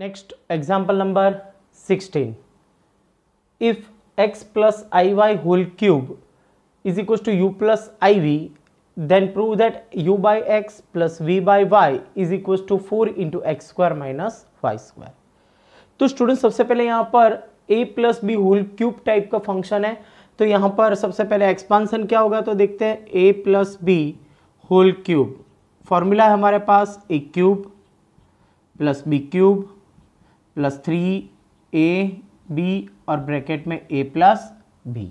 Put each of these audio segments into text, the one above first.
Next example number sixteen if x plus i y whole cube is equal to u plus i v then prove that u by x plus v by y is equal to four into x square minus y square तो student सबसे पहले यहाँ पर a plus b whole cube type का function है तो यहाँ पर सबसे पहले एक्सपांसन क्या होगा तो देखते हैं a plus b whole cube formula है हमारे पास a cube plus b cube plus three a b और ब्रैकेट में ए प्लस बी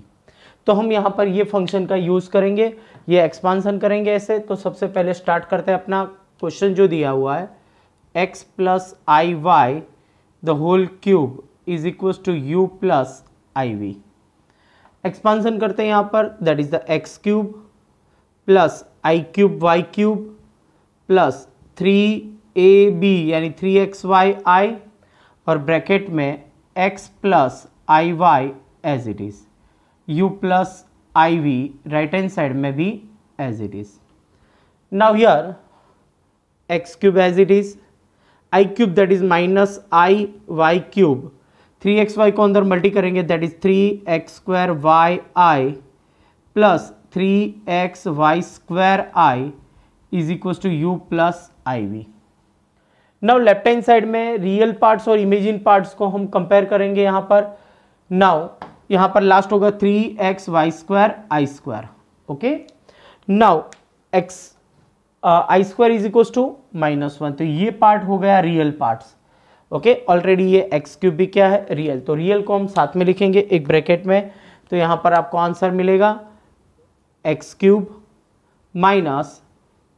तो हम यहाँ पर ये फंक्शन का यूज़ करेंगे ये एक्सपांसन करेंगे ऐसे तो सबसे पहले स्टार्ट करते हैं अपना क्वेश्चन जो दिया हुआ है x plus i y the whole cube is equal to u plus i v expansion करते हैं यहाँ पर that is the x cube plus i cube y cube plus three a b यानी थ्री एक्स वाई आई और bracket में x plus i y as it is u plus i v right hand side में भी as it is now here x cube as it is i cube that is minus i y cube three x y को अंदर multi करेंगे that is three x square y i plus three x y square i is equal to u plus i v now left hand side में real parts और imagine parts को हम compare करेंगे यहाँ पर नाउ यहाँ पर लास्ट होगा three x y square i square okay now x i square is equal to minus one तो ये पार्ट हो गया रियल पार्ट्स ओके ऑलरेडी ये एक्स क्यूब भी क्या है रियल तो रियल को हम साथ में लिखेंगे एक ब्रैकेट में तो यहाँ पर आपको आंसर मिलेगा x cube minus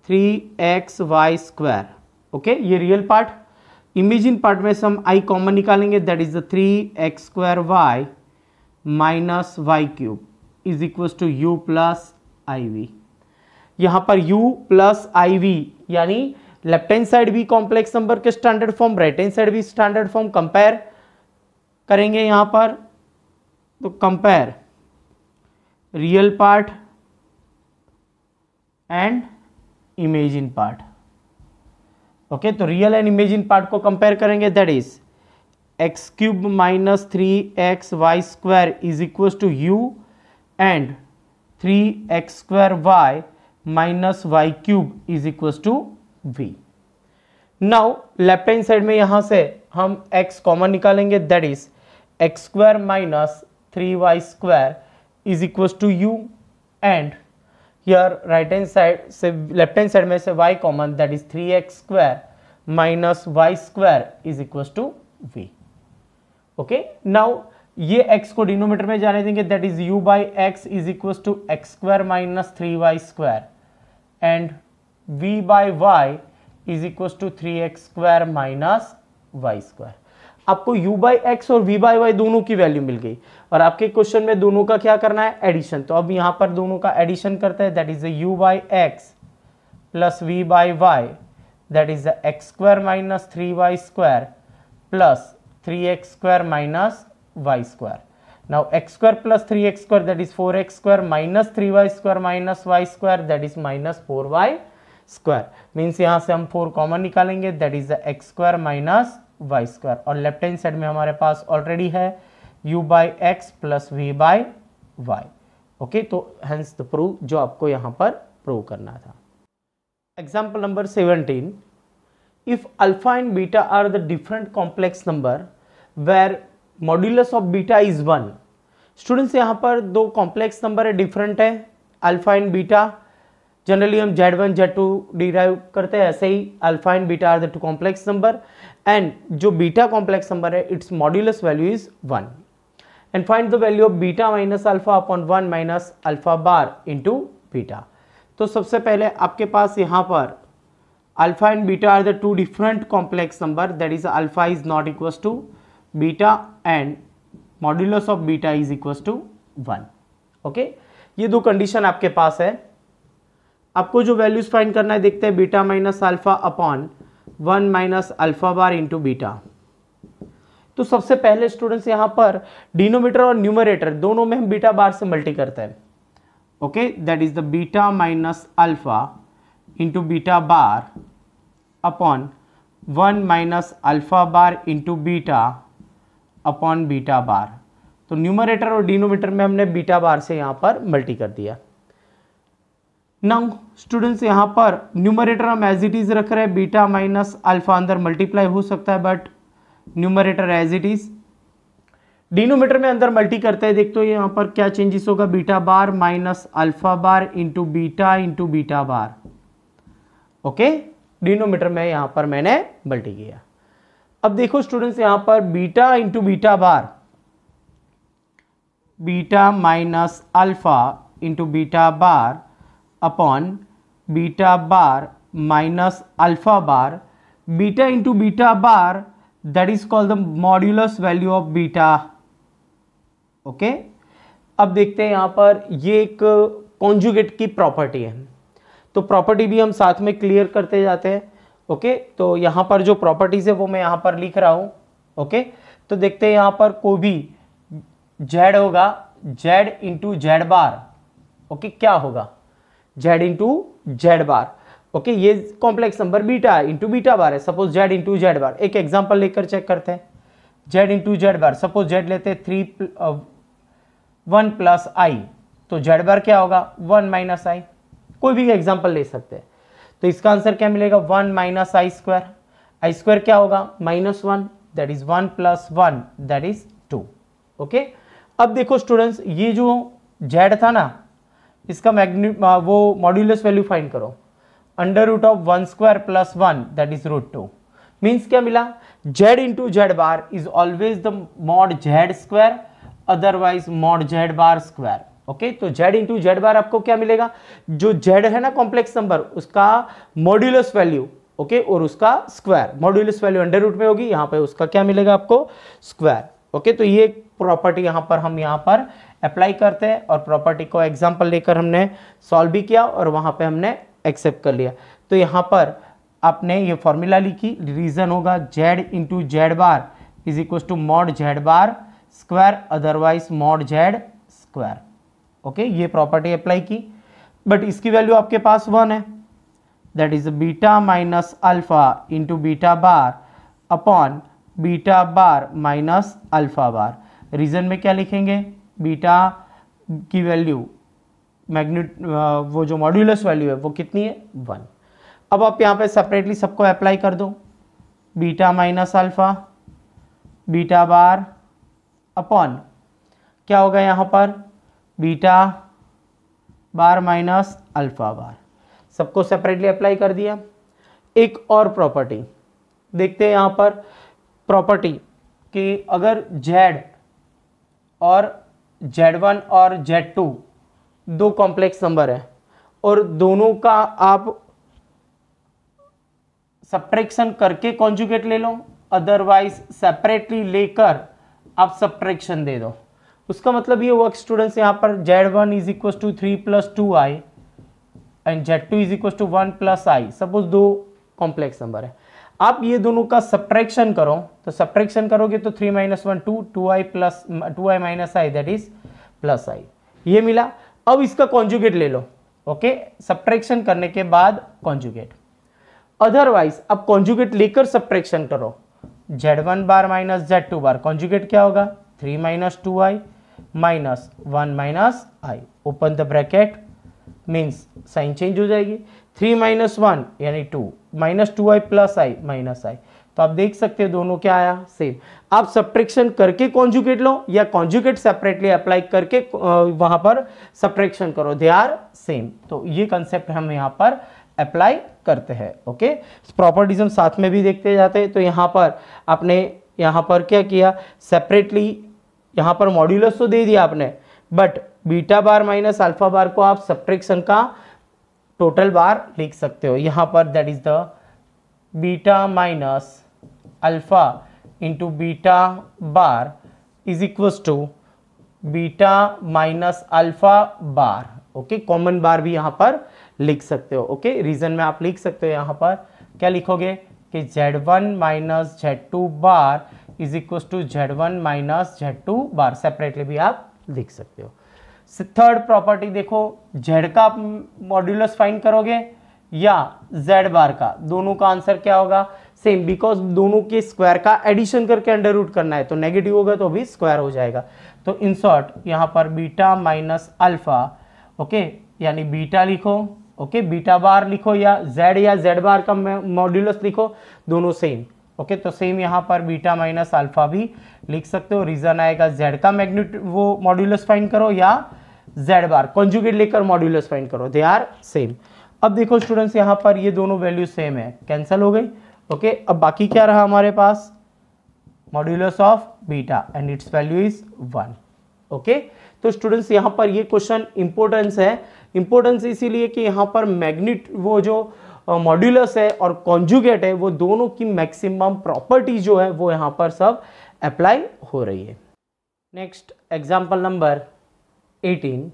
three x y square okay ये रियल पार्ट इमेजिन पार्ट में से हम आई कॉमन निकालेंगे that is the three x square y minus y cube is equal to u plus i v यहाँ पर u plus i v यानी left hand side भी complex number के standard form right hand side भी standard form compare करेंगे यहाँ पर तो compare real part and imagine part okay तो रियल एंड इमेजिन पार्ट को कंपेयर करेंगे that is x cube minus three x y square is equal to u and three x square y minus y cube is equal to v now left hand side में यहाँ से हम x common निकालेंगे that is x square minus three y square is equal to u and here right hand side left hand side may say y common that is 3x square minus y square is equals to v okay now ye x denominator mein that is u by x is equals to x square minus 3y square and v by y is equals to 3x square minus y square आपको u by x और v by y दोनों की value मिल गई और आपके question में दोनों का क्या करना है एडिशन तो अब यहां पर दोनों का एडिशन करते हैं that is the u by x plus v by y that is the x square minus three y square plus three x square minus y square now x square plus three x square that is four x square minus three y square minus y square that is minus four y square means यहां से हम four common निकालेंगे that is the x square minus y square और left hand side में हमारे पास already है u by x plus v by y okay तो हेंस द प्रूव जो आपको यहाँ पर प्रूव करना था example number seventeen if alpha and beta are the different complex number where modulus of beta is one students यहाँ पर दो कॉम्प्लेक्स नंबर डिफरेंट है अल्फा एंड बीटा जनरली हम z one z two derive करते हैं ऐसे ही alpha and beta are the two complex number and जो बीटा कॉम्प्लेक्स नंबर है its modulus value is one and find the value of beta minus alpha upon one minus alpha bar into beta तो सबसे पहले आपके पास यहाँ पर alpha and beta are the two different complex number that is alpha is not equal to beta and modulus of beta is equals to one okay ये दो condition आपके पास है आपको जो वैल्यूज फाइंड करना है देखते हैं beta minus alpha upon one minus alpha bar into beta तो सबसे पहले स्टूडेंट्स यहां पर डिनोमीटर और न्यूमरेटर दोनों में हम बीटा बार से मल्टी करते हैं okay that is the beta minus alpha into beta bar upon one minus alpha bar into beta upon beta bar तो न्यूमरेटर और डिनोमीटर में हमने बीटा बार से यहां पर मल्टी कर दिया नाउ स्टूडेंट्स यहाँ पर न्यूमरेटर हम एज इट इज़ रख रहे हैं बीटा माइनस अल्फा अंदर मल्टीप्लाई हो सकता है but numerator as it is denominator में अंदर मल्टी करते हैं देखते हो यहाँ पर क्या चेंजेस होगा beta bar minus alpha bar into beta into beta bar okay denominator में यहाँ पर मैंने मल्टी किया अब देखो स्टूडेंट्स यहाँ पर beta into beta bar beta minus alpha into beta bar upon beta bar minus alpha bar beta into beta bar that is called the modulus value of beta okay अब देखते हैं यहां पर ये एक कॉन्जुगेट की प्रॉपर्टी है तो प्रॉपर्टी भी हम साथ में क्लियर करते जाते हैं ओके okay? तो यहां पर जो प्रॉपर्टीज है वो मैं यहां पर लिख रहा हूं ओके okay? तो देखते हैं यहां पर को भी जेड होगा Z into Z bar okay क्या होगा Z into Z bar okay ये complex number beta into beta bar है suppose z into Z bar एक एग्जाम्पल लेकर चेक करते हैं z into Z bar suppose z लेते हैं थ्री वन प्लस आई तो जेड बार क्या होगा वन माइनस आई कोई भी एग्जाम्पल ले सकते हैं तो इसका आंसर क्या मिलेगा one minus I square i square क्या होगा minus one that is one plus one that is two okay अब देखो स्टूडेंट्स ये जो जेड था ना इसका मैग्नि वो मॉड्यूलस वैल्यू फाइंड करो under root of one square plus one that is root two means क्या मिला Z into Z bar is always the mod Z square otherwise mod Z bar square okay तो Z into Z bar आपको क्या मिलेगा जो Z है ना complex number उसका मॉड्यूलस वैल्यू ओके और उसका square modulus value under root में होगी यहाँ पे उसका क्या मिलेगा आपको स्क्वायर ओके okay, तो ये प्रॉपर्टी यहाँ पर हम यहाँ पर अप्लाई करते हैं और प्रॉपर्टी को एग्जाम्पल लेकर हमने सॉल्व भी किया और वहाँ पर हमने एक्सेप्ट कर लिया तो यहाँ पर आपने ये फॉर्मूला लिखी रीजन होगा Z into Z bar is equal to mod Z bar square otherwise mod Z square okay ये प्रॉपर्टी अप्लाई की बट इसकी वैल्यू आपके पास वन है that is beta minus alpha into beta bar upon beta bar minus alpha bar reason में क्या लिखेंगे beta की वैल्यू मैग्नेट वो जो मॉड्यूलस वैल्यू है वो कितनी है वन अब आप यहाँ पे सेपरेटली सबको अप्लाई कर दो beta minus alpha beta bar upon क्या होगा यहाँ पर beta bar minus alpha bar सबको सेपरेटली अप्लाई कर दिया एक और प्रॉपर्टी देखते हैं यहाँ पर प्रॉपर्टी कि अगर जेड और Z1 और Z2 दो कॉम्प्लेक्स नंबर है और दोनों का आप सब्ट्रैक्शन करके कॉन्जुगेट ले लो अदरवाइज सेपरेटली लेकर आप सब्ट्रैक्शन दे दो उसका मतलब ये हुआ स्टूडेंट्स यहाँ पर Z one is equal to three plus two I and Z two is equal to one plus I suppose दो कॉम्प्लेक्स नंबर है आप ये दोनों का सब्ट्रैक्शन करो तो सब्ट्रैक्शन करोगे तो three minus one two two I plus two I minus I that is plus I ये मिला अब इसका कॉन्जुगेट ले लो ओके सब्ट्रैक्शन करने के बाद कॉन्जुगेट अदरवाइज अब कॉन्जुगेट लेकर सब्ट्रैक्शन करो Z one bar minus Z two bar conjugate क्या होगा three minus two I minus one minus I open the bracket means sign change हो जाएगी थ्री माइनस वन यानी two minus two I plus I minus I तो आप देख सकते हैं दोनों क्या आया सेम आप सप्ट्रेक्शन करके कॉन्जुकेट लो या कॉन्जुकेट सेपरेटली अप्लाई करके वहां पर सप्ट्रेक्शन करो दे आर सेम तो ये कंसेप्ट हम यहाँ पर अप्लाई करते हैं ओके प्रॉपर्टीज हम साथ में भी देखते जाते हैं तो यहाँ पर आपने यहाँ पर क्या किया सेपरेटली यहाँ पर मॉड्यूलस तो दे दिया आपने but beta bar minus alpha bar को आप सप्ट्रेक्शन का टोटल बार लिख सकते हो यहाँ पर that is the beta minus alpha into beta bar is equals to beta minus alpha bar okay common bar भी यहाँ पर लिख सकते हो ओके okay? रीजन में आप लिख सकते हो यहाँ पर क्या लिखोगे कि Z1 one minus Z two bar is equals to Z one minus Z two bar separately भी आप लिख सकते हो थर्ड प्रॉपर्टी देखो जेड का मॉड्यूलस फाइन करोगे या जेड बार का दोनों का आंसर क्या होगा सेम बिकॉज दोनों के स्क्वायर का एडिशन करके अंडर रूट करना है तो नेगेटिव होगा तो भी स्क्वायर हो जाएगा तो इन शॉर्ट यहाँ पर बीटा माइनस अल्फा ओके यानी बीटा लिखो ओके बीटा बार लिखो या जेड या जेड बार का मॉड्यूलस लिखो दोनों सेम ओके okay, तो सेम यहां पर बीटा माइनस अल्फा भी लिख सकते हो रीजन आएगा जेड का मैग्नेट वो मॉड्यूलस फाइंड करो या जेड बार कॉन्जुगेट लेकर मॉड्यूलस फाइंड करो दे आर सेम अब देखो स्टूडेंट्स यहाँ पर ये दोनों वैल्यू सेम है कैंसल हो गई ओके अब बाकी क्या रहा हमारे पास modulus of beta and its value is one okay तो स्टूडेंट्स यहाँ पर ये क्वेश्चन इंपोर्टेंस है इंपॉर्टेंस इसीलिए कि यहाँ पर मैग्नेट वो जो मॉड्यूलस है और कॉन्जुगेट है वो दोनों की मैक्सिमम प्रॉपर्टी जो है वो यहाँ पर सब अप्लाई हो रही है next example number 18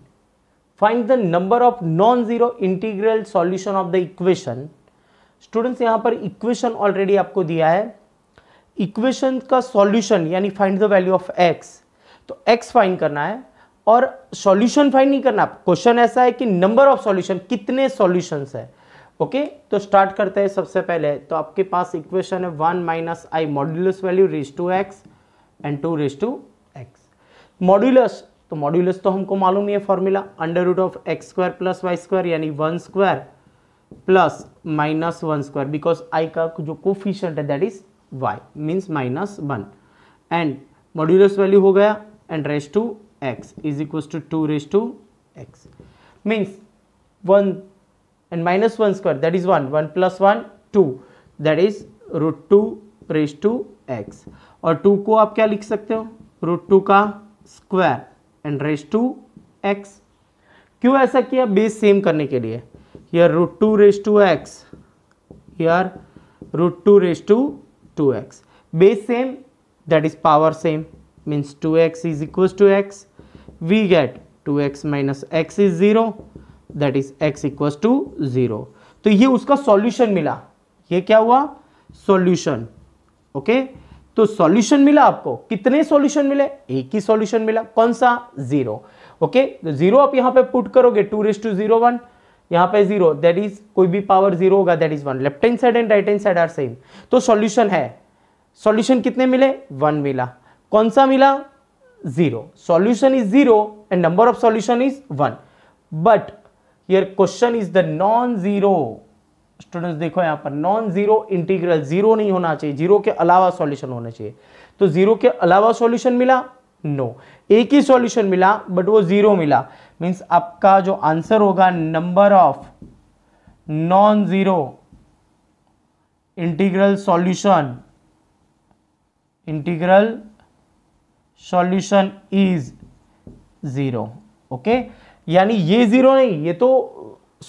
find the number of non zero integral solution of the equation students यहां पर equation already आपको दिया है equation का solution यानी find the value of x तो x find करना है और सॉल्यूशन फाइंड नहीं करना क्वेश्चन ऐसा है कि नंबर ऑफ सॉल्यूशन कितने सॉल्यूशंस है ओके okay? तो स्टार्ट करते हैं सबसे पहले तो आपके पास इक्वेशन है one minus I modulus value raise to X and two raise to X modulus तो मॉड्यूलस तो हमको मालूम ही है formula under root of X square plus Y square यानी one square plus minus one square because I का जो coefficient है that is Y means minus one and modulus value हो गया and raise to X is equal to two raise to X means one and minus one square that is one one plus one two that is root two raise to X और two को आप क्या लिख सकते हो root two का square and raise to X क्यों ऐसा किया बेस सेम करने के लिए यार root two raise to X यार root two raise to two X base same that is power same means two X is equal to X we get two X minus X is zero that is X equal to zero तो ये उसका solution मिला ये क्या हुआ solution okay okay? तो solution मिला आपको कितने सॉल्यूशन मिले एक ही सॉल्यूशन मिला कौन सा जीरो ओके तो जीरो आप यहां पे पुट करोगे two raise to zero one यहां पे जीरो दैट इज कोई भी पावर जीरो होगा that is one left hand side and right hand side are same तो सॉल्यूशन है सॉल्यूशन कितने मिले वन मिला कौन सा मिला zero solution is zero and number of solution is one but your question is the non zero students देखो यहाँ पर नॉन जीरो इंटीग्रल जीरो नहीं होना चाहिए जीरो के अलावा सॉल्यूशन होना चाहिए तो जीरो के अलावा सॉल्यूशन मिला नो no. एक ही सॉल्यूशन मिला बट वो जीरो मिला मींस आपका जो आंसर होगा number of non zero integral solution integral solution is zero okay यानी ये जीरो नहीं ये तो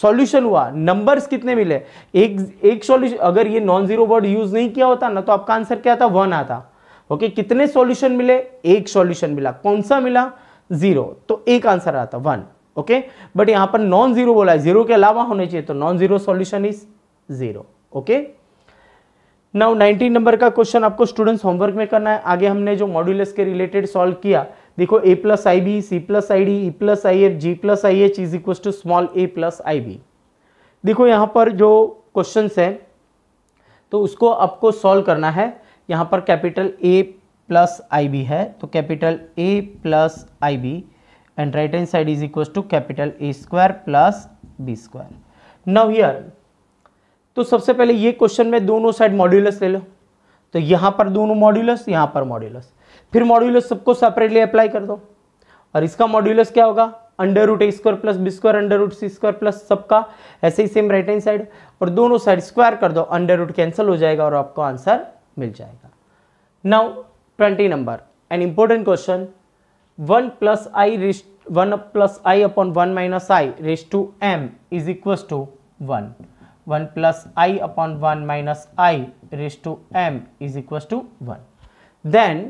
सॉल्यूशन हुआ नंबर्स कितने मिले एक एक सॉल्यूशन अगर ये नॉन जीरो वर्ड यूज नहीं किया होता ना तो आपका आंसर क्या था वन आता ओके okay, कितने सॉल्यूशन मिले एक सॉल्यूशन मिला कौन सा मिला जीरो तो एक आंसर आता वन ओके बट यहां पर नॉन जीरो बोला है जीरो के अलावा होने चाहिए तो non zero solution is zero okay now 19 number का क्वेश्चन आपको स्टूडेंट्स होमवर्क में करना है आगे हमने जो मॉड्यूल्स के रिलेटेड सॉल्व किया देखो A plus I B C plus I D E plus I F G plus I H is equal to small A plus I B देखो यहाँ पर जो क्वेश्चन है तो उसको आपको सॉल्व करना है यहाँ पर capital A plus I B है तो capital A plus I B and right hand side is equal to capital A square plus B square now here तो सबसे पहले ये क्वेश्चन में दोनों साइड मॉड्यूलस ले लो तो यहाँ पर दोनों मॉड्यूलस यहाँ पर मॉड्यूलस फिर मॉड्यूलस सबको सेपरेटली अप्लाई कर दो और इसका मॉड्यूलस क्या होगा under root A square plus B square under root C square plus सबका ऐसे ही सेम राइट हैंड साइड और दोनों साइड स्क्वायर कर दो अंडर रूट कैंसिल हो जाएगा और आपको आंसर मिल जाएगा now twenty number an important question one plus I raised one plus I upon one minus I raise to M is equal to one one plus I upon one minus I raise to M is equal to one then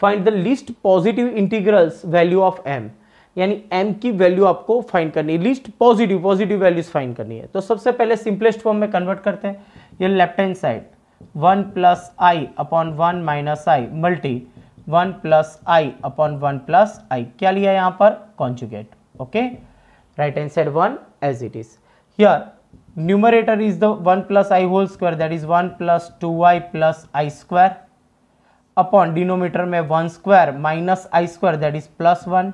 find the least positive integrals value of M यानी M की value आपको find करनी है least positive positive values find करनी है तो सबसे पहले सिंपलेस्ट फॉर्म में कन्वर्ट करते हैं ये left hand side one plus I upon one minus I multi one plus I upon one plus I क्या लिया यहाँ पर conjugate okay right hand side one as it is here is the one plus I whole square that is one plus two I plus I square upon denominator में one square minus I square that is plus one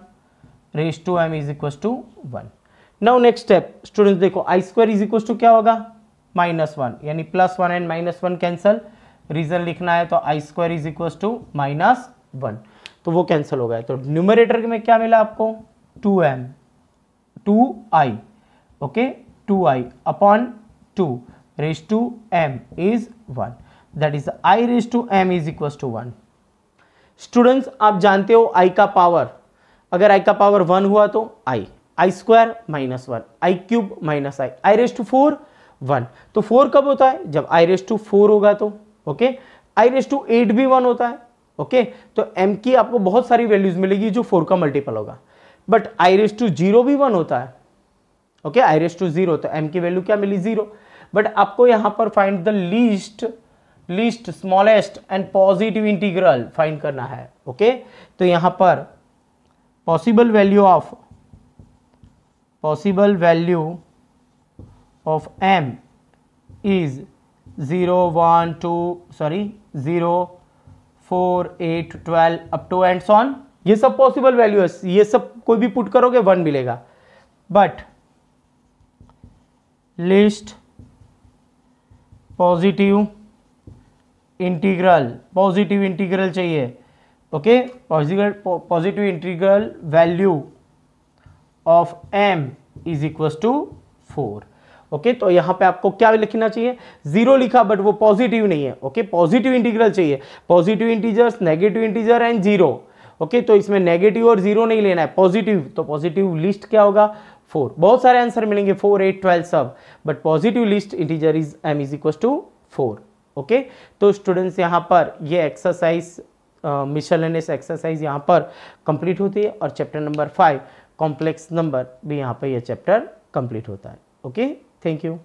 raise to M is equal to one now next step students देखो I square is equal to क्या होगा minus one यानी plus one and minus one cancel reason लिखना है तो I square is equal to minus one तो वो cancel हो गया तो न्यूमरेटर में क्या मिला आपको two M two I okay two I upon two raise to M is one that is I raise to M is equal to one students आप जानते हो आई का पावर अगर आई का पावर वन हुआ तो I I square minus one I cube minus I I raise to four one तो four कब होता है जब आई रेज टू फोर होगा तो okay I raise to eight भी वन होता है ओके तो एम की आपको बहुत सारी वैल्यूज मिलेगी जो फोर का मल्टीपल होगा but I raise to zero भी वन होता है okay I raise to zero तो एम की वैल्यू क्या मिली जीरो बट आपको यहां पर find the least least smallest and positive integral find करना है ओके तो यहां पर possible value of possible value of M is zero one two sorry zero four eight twelve up to and so on ये सब पॉसिबल वैल्यू है ये सब कोई भी पुट करोगे वन मिलेगा but least positive integral positive integral चाहिए okay positive integral value of M is equal to four okay तो यहां पे आपको क्या लिखना चाहिए जीरो लिखा बट वो पॉजिटिव नहीं है ओके पॉजिटिव इंटीग्रल चाहिए positive integers negative integer and zero okay तो इसमें नेगेटिव और जीरो नहीं लेना है पॉजिटिव तो पॉजिटिव लिस्ट क्या होगा फोर बहुत सारे आंसर मिलेंगे फोर एट ट्वेल्व सब but positive least integer is M is equal to four okay तो स्टूडेंट्स यहाँ पर ये एक्सरसाइज मिशलनेस एक्सरसाइज यहाँ पर कंप्लीट होती है और chapter number five complex number भी यहाँ पर यह चैप्टर कंप्लीट होता है ओके थैंक यू